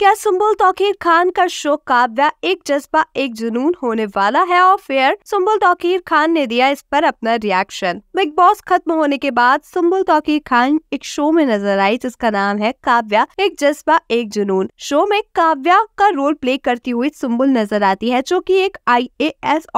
क्या सुम्बुल तोकीर खान का शो काव्या एक जज्बा एक जुनून होने वाला है और फिर सुम्बुल तौकीर खान ने दिया इस पर अपना रिएक्शन बिग बॉस खत्म होने के बाद सुम्बुल तोकीर खान एक शो में नजर आई जिसका नाम है काव्या एक जज्बा एक जुनून शो में काव्या का रोल प्ले करती हुई सुम्बुल नजर आती है जो की एक आई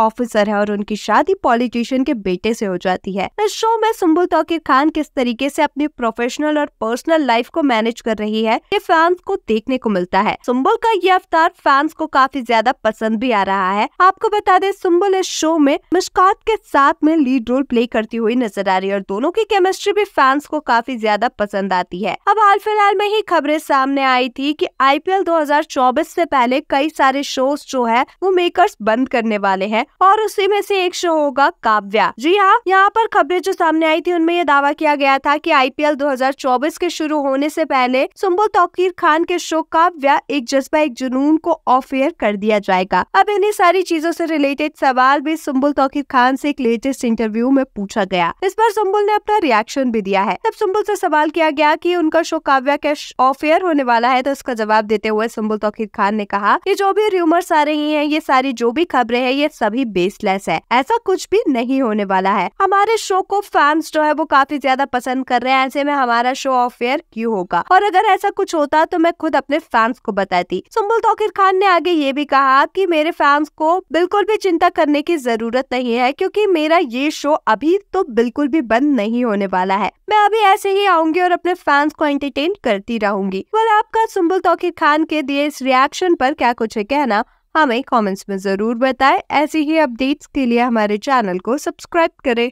ऑफिसर है और उनकी शादी पॉलिटिशियन के बेटे ऐसी हो जाती है इस शो में सुम्बुल तोकीर खान किस तरीके ऐसी अपनी प्रोफेशनल और पर्सनल लाइफ को मैनेज कर रही है ये फैंस को देखने को मिलता मिलता है सुम्बुल का ये अवतार फैंस को काफी ज्यादा पसंद भी आ रहा है आपको बता दें सुम्बुल इस शो में मुश्कात के साथ में लीड रोल प्ले करती हुई नजर आ रही है और दोनों की केमिस्ट्री भी फैंस को काफी ज्यादा पसंद आती है अब हाल फिलहाल में ही खबरें सामने आई थी कि आईपीएल 2024 से पहले कई सारे शो जो है वो मेकर्स बंद करने वाले हैं और उसी में से एक शो होगा काव्या जी हाँ यहाँ पर खबरें जो सामने आई थी उनमें यह दावा किया गया था कि आईपीएल 2024 के शुरू होने से पहले सुम्बुल तौकीर खान के शो काव्य या एक जज्बा एक जुनून को ऑफ एयर कर दिया जाएगा अब इन्हीं सारी चीजों से रिलेटेड सवाल भी सुम्बुल तौकीर खान से एक लेटेस्ट इंटरव्यू में पूछा गया इस पर सुम्बुल ने अपना रिएक्शन भी दिया है तब सुम्बुल से सवाल किया गया कि उनका शो काव्या के ऑफ एयर होने वाला है तो उसका जवाब देते हुए सुम्बुल तौकीर खान ने कहा कि जो भी र्यूमर्स आ रही है ये सारी जो भी खबरें हैं ये सभी बेसलेस है ऐसा कुछ भी नहीं होने वाला है हमारे शो को फैंस जो है वो काफी ज्यादा पसंद कर रहे हैं ऐसे में हमारा शो ऑफ एयर क्यूँ होगा और अगर ऐसा कुछ होता तो मैं खुद अपने फैन फैंस को बताती सुम्बुल तोकिर खान ने आगे ये भी कहा कि मेरे फैंस को बिल्कुल भी चिंता करने की जरूरत नहीं है क्योंकि मेरा ये शो अभी तो बिल्कुल भी बंद नहीं होने वाला है मैं अभी ऐसे ही आऊंगी और अपने फैंस को एंटरटेन करती रहूंगी वो आपका सुम्बुल तोकिर खान के दिए इस रिएक्शन पर क्या कुछ है कहना हमें कमेंट्स में ज़रूर बताएं ऐसी ही अपडेट्स के लिए हमारे चैनल को सब्सक्राइब करें